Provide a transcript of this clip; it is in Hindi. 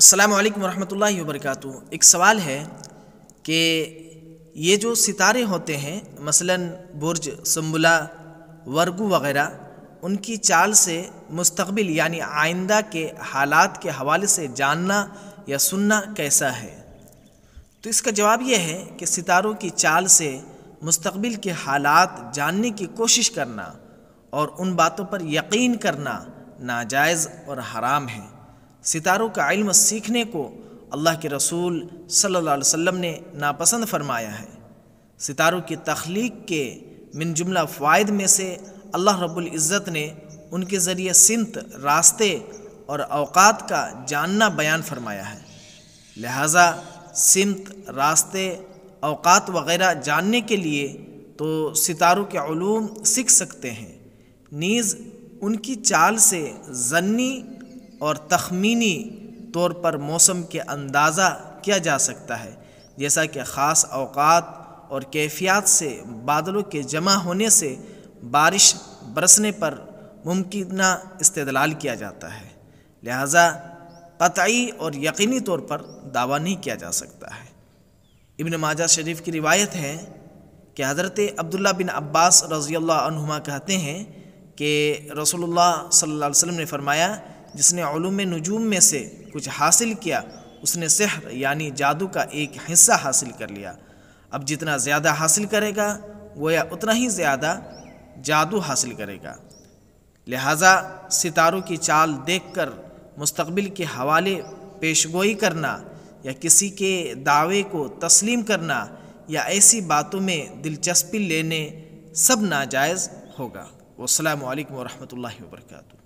अल्लाम वरहमल वरक एक सवाल है कि ये जो सितारे होते हैं मसलन बुर्ज सुम्बुला वर्गू वगैरह उनकी चाल से मुस्तबिल यानी आइंदा के हालात के हवाले से जानना या सुनना कैसा है तो इसका जवाब यह है कि सितारों की चाल से मुस्तबिल के हालात जानने की कोशिश करना और उन बातों पर यकीन करना नाजायज़ और हराम है सितारों का इल्म सीखने को अल्लाह के रसूल सल्लल्लाहु अलैहि वसल्लम ने नापसंद फरमाया है सितारों की तख्लीक के मिन जुमला फ़ायद में से अल्लाह रब्बुल इज़्ज़त ने उनके ज़रिए सिंत रास्ते और अवकात का जानना बयान फरमाया है लिहाजा सिमत रास्ते अवकात वगैरह जानने के लिए तो सितारों के ूम सीख सकते हैं नीज़ उनकी चाल से जन्नी और तखमीनी तौर पर मौसम के अंदाज़ा किया जा सकता है जैसा कि ख़ास अवकात और कैफियत से बादलों के जमा होने से बारिश बरसने पर मुमकिन इस्तलाल किया जाता है लिहाजा कतई और यकीनी तौर पर दावा नहीं किया जा सकता है इबन माजा शरीफ की रिवायत है कि हज़रत अब्दुल्ला बिन अब्बास रज़ी अल्लाह कहते हैं कि रसोल्ला सल्ला वसम ने फरमाया जिसने नजूम में से कुछ हासिल किया उसने सहर यानी जादू का एक हिस्सा हासिल कर लिया अब जितना ज़्यादा हासिल करेगा वो या उतना ही ज़्यादा जादू हासिल करेगा लिहाजा सितारों की चाल देखकर मुस्तबिल के हवाले पेशगोई करना या किसी के दावे को तस्लीम करना या ऐसी बातों में दिलचस्पी लेने सब नाजायज़ होगा वालकम वरहमल वर्का